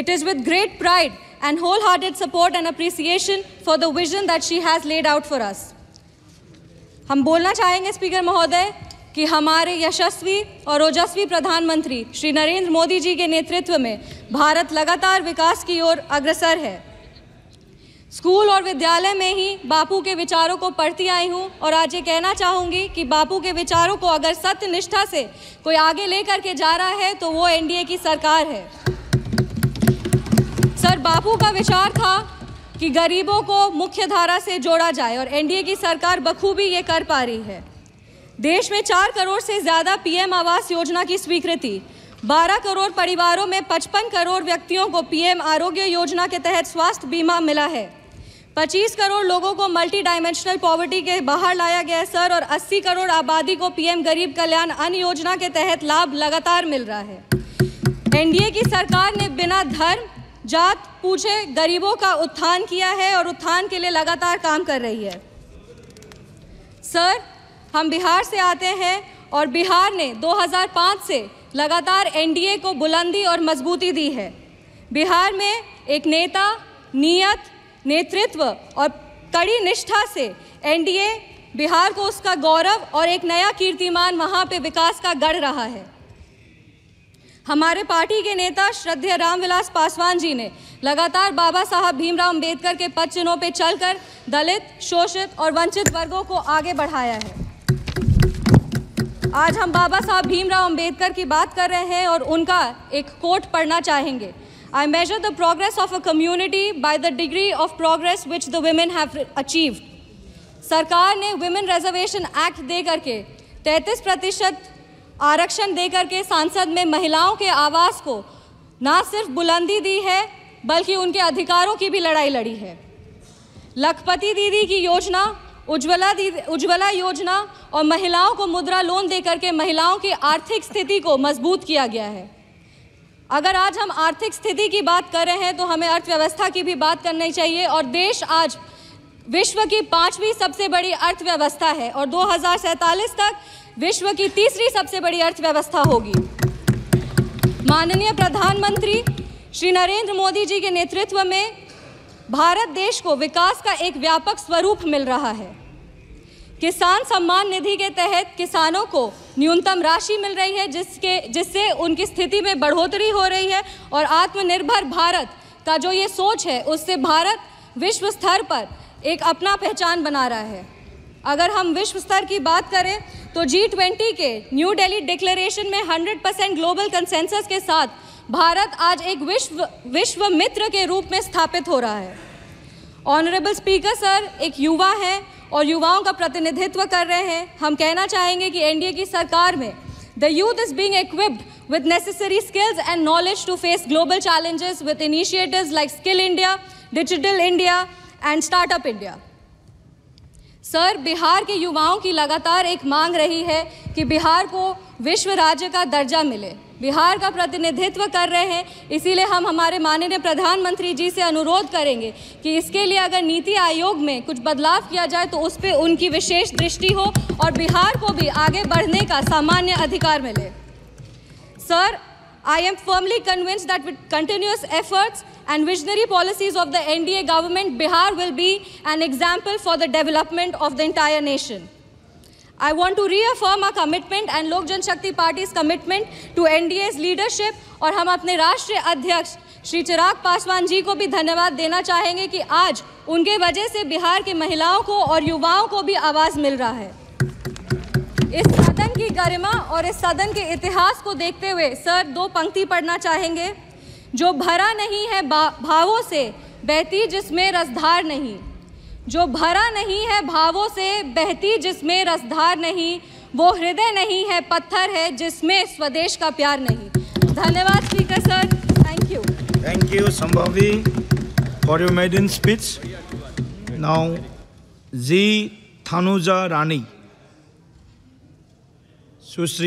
It is with great pride and wholehearted support and appreciation for the vision that she has laid out for us. हम बोलना चाहेंगे speaker महोदय कि हमारे यशस्वी और ओजस्वी प्रधानमंत्री श्री नरेंद्र मोदी जी के नेतृत्व में भारत लगातार विकास की ओर अग्रसर है स्कूल और विद्यालय में ही बापू के विचारों को पढ़ती आई हूँ और आज ये कहना चाहूँगी कि बापू के विचारों को अगर सत्य निष्ठा से कोई आगे लेकर के जा रहा है तो वो एनडीए की सरकार है सर बापू का विचार था कि गरीबों को मुख्य धारा से जोड़ा जाए और एनडीए की सरकार बखूबी ये कर पा रही है देश में चार करोड़ से ज़्यादा पीएम आवास योजना की स्वीकृति 12 करोड़ परिवारों में 55 करोड़ व्यक्तियों को पीएम आरोग्य योजना के तहत स्वास्थ्य बीमा मिला है 25 करोड़ लोगों को मल्टी डायमेंशनल पॉवर्टी के बाहर लाया गया सर और 80 करोड़ आबादी को पीएम गरीब कल्याण अन्न योजना के तहत लाभ लगातार मिल रहा है एनडीए की सरकार ने बिना धर्म जात पूछे गरीबों का उत्थान किया है और उत्थान के लिए लगातार काम कर रही है सर हम बिहार से आते हैं और बिहार ने 2005 से लगातार एनडीए को बुलंदी और मजबूती दी है बिहार में एक नेता नियत नेतृत्व और कड़ी निष्ठा से एनडीए बिहार को उसका गौरव और एक नया कीर्तिमान वहाँ पे विकास का गढ़ रहा है हमारे पार्टी के नेता श्रद्धेय रामविलास पासवान जी ने लगातार बाबा साहब भीमराव अंबेडकर के पद चिन्हों पर चलकर दलित शोषित और वंचित वर्गों को आगे बढ़ाया है आज हम बाबा साहब भीमराव अंबेडकर की बात कर रहे हैं और उनका एक कोट पढ़ना चाहेंगे I measure the progress of a community by the degree of progress which the women have achieved सरकार ने वुमेन रिजर्वेशन एक्ट दे करके 33 प्रतिशत आरक्षण देकर के सांसद में महिलाओं के आवास को ना सिर्फ बुलंदी दी है बल्कि उनके अधिकारों की भी लड़ाई लड़ी है लखपति दीदी की योजना उज्ज्वला दीदी उज्ज्वला योजना और महिलाओं को मुद्रा लोन देकर के महिलाओं की आर्थिक स्थिति को मजबूत किया गया है अगर आज हम आर्थिक स्थिति की बात कर रहे हैं तो हमें अर्थव्यवस्था की भी बात करनी चाहिए और देश आज विश्व की पांचवी सबसे बड़ी अर्थव्यवस्था है और दो तक विश्व की तीसरी सबसे बड़ी अर्थव्यवस्था होगी माननीय प्रधानमंत्री श्री नरेंद्र मोदी जी के नेतृत्व में भारत देश को विकास का एक व्यापक स्वरूप मिल रहा है किसान सम्मान निधि के तहत किसानों को न्यूनतम राशि मिल रही है जिसके जिससे उनकी स्थिति में बढ़ोतरी हो रही है और आत्मनिर्भर भारत का जो ये सोच है उससे भारत विश्व स्तर पर एक अपना पहचान बना रहा है अगर हम विश्व स्तर की बात करें तो जी ट्वेंटी के न्यू दिल्ली डिक्लेरेशन में 100 परसेंट ग्लोबल कंसेंसस के साथ भारत आज एक विश्व विश्व मित्र के रूप में स्थापित हो रहा है ऑनरेबल स्पीकर सर एक युवा हैं और युवाओं का प्रतिनिधित्व कर रहे हैं हम कहना चाहेंगे कि एनडीए की सरकार में the youth is being equipped with necessary skills and knowledge to face global challenges with initiatives like skill India digital India and startup India sir Bihar के युवाओं की लगातार एक मांग रही है कि बिहार को विश्व राज्य का दर्जा मिले बिहार का प्रतिनिधित्व कर रहे हैं इसीलिए हम हमारे माननीय प्रधानमंत्री जी से अनुरोध करेंगे कि इसके लिए अगर नीति आयोग में कुछ बदलाव किया जाए तो उस पर उनकी विशेष दृष्टि हो और बिहार को भी आगे बढ़ने का सामान्य अधिकार मिले sir I am firmly convinced that with continuous efforts and visionary policies of the NDA government, Bihar will be an example for the development of the entire nation. I want to reaffirm our commitment and Lok Jan Shakti Party's commitment to NDA's leadership और हम अपने राष्ट्रीय अध्यक्ष श्री चिराग पासवान जी को भी धन्यवाद देना चाहेंगे कि आज उनके वजह से बिहार की महिलाओं को और युवाओं को भी आवाज़ मिल रहा है इस सदन की गरिमा और इस सदन के इतिहास को देखते हुए सर दो पंक्ति पढ़ना चाहेंगे जो भरा नहीं है भावों से बहती जिसमें रसधार नहीं जो भरा नहीं है भावों से बहती जिसमें रसधार नहीं वो हृदय नहीं है पत्थर है जिसमें स्वदेश का प्यार नहीं धन्यवाद speaker sir thank you thank you Shambhavi for your maiden speech now G Thanuja Rani Sushri